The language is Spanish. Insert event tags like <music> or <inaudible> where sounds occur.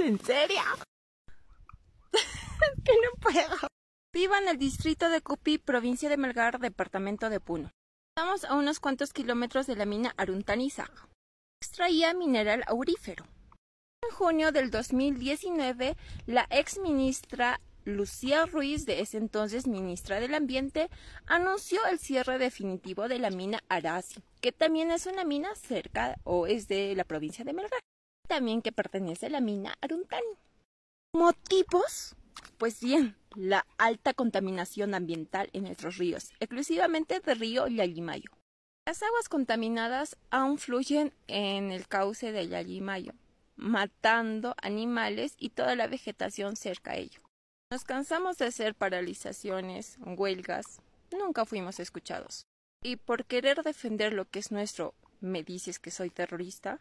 ¿En serio? <laughs> que no puedo. Vivo en el distrito de Cupi, provincia de Melgar, departamento de Puno. Estamos a unos cuantos kilómetros de la mina Aruntaniza. Extraía mineral aurífero. En junio del 2019, la ex ministra Lucía Ruiz, de ese entonces ministra del Ambiente, anunció el cierre definitivo de la mina Arasi, que también es una mina cerca o es de la provincia de Melgar también que pertenece a la mina Aruntán. ¿Motivos? Pues bien, la alta contaminación ambiental en nuestros ríos, exclusivamente del río Yallimayo. Las aguas contaminadas aún fluyen en el cauce de Yallimayo, matando animales y toda la vegetación cerca a ello. Nos cansamos de hacer paralizaciones, huelgas, nunca fuimos escuchados. Y por querer defender lo que es nuestro, ¿me dices que soy terrorista?